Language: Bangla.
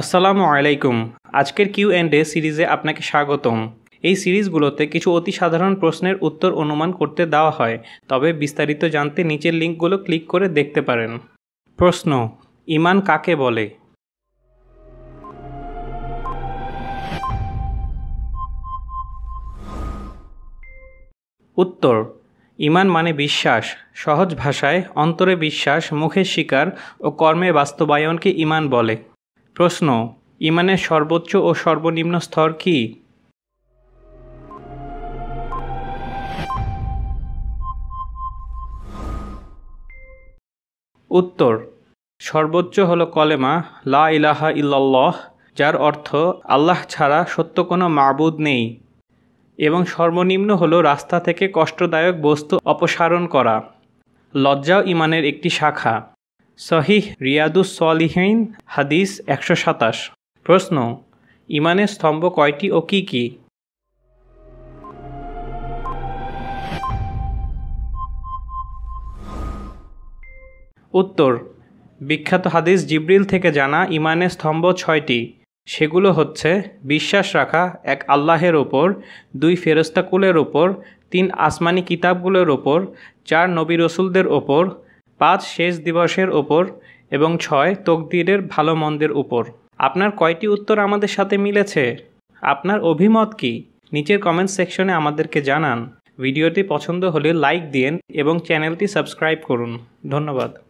আসসালামু আলাইকুম আজকের কিউ অ্যান্ড এ সিরিজে আপনাকে স্বাগতম এই সিরিজগুলোতে কিছু অতি সাধারণ প্রশ্নের উত্তর অনুমান করতে দেওয়া হয় তবে বিস্তারিত জানতে নিচের লিঙ্কগুলো ক্লিক করে দেখতে পারেন প্রশ্ন ইমান কাকে বলে উত্তর ইমান মানে বিশ্বাস সহজ ভাষায় অন্তরে বিশ্বাস মুখে স্বীকার ও কর্মে বাস্তবায়নকে ইমান বলে প্রশ্ন ইমানের সর্বোচ্চ ও সর্বনিম্ন স্তর কি উত্তর সর্বোচ্চ হল কলেমা লা ইলাহা ইল্লাল্লাহ যার অর্থ আল্লাহ ছাড়া সত্য কোনো মাবুদ নেই এবং সর্বনিম্ন হল রাস্তা থেকে কষ্টদায়ক বস্তু অপসারণ করা লজ্জাও ইমানের একটি শাখা সহিহ রিয়াদুস সলিহীন হাদিস একশো সাতাশ প্রশ্ন ইমানের স্তম্ভ কয়টি ও কি কি উত্তর বিখ্যাত হাদিস জিব্রিল থেকে জানা ইমানের স্তম্ভ ছয়টি সেগুলো হচ্ছে বিশ্বাস রাখা এক আল্লাহের ওপর দুই ফেরস্তাকুলের ওপর তিন আসমানি কিতাবগুলোর ওপর চার নবী রসুলদের ওপর পাঁচ শেষ দিবসের ওপর এবং ছয় তকদিরের ভালো মন্দের উপর আপনার কয়টি উত্তর আমাদের সাথে মিলেছে আপনার অভিমত কি নিচের কমেন্ট সেকশনে আমাদেরকে জানান ভিডিওটি পছন্দ হলে লাইক দিন এবং চ্যানেলটি সাবস্ক্রাইব করুন ধন্যবাদ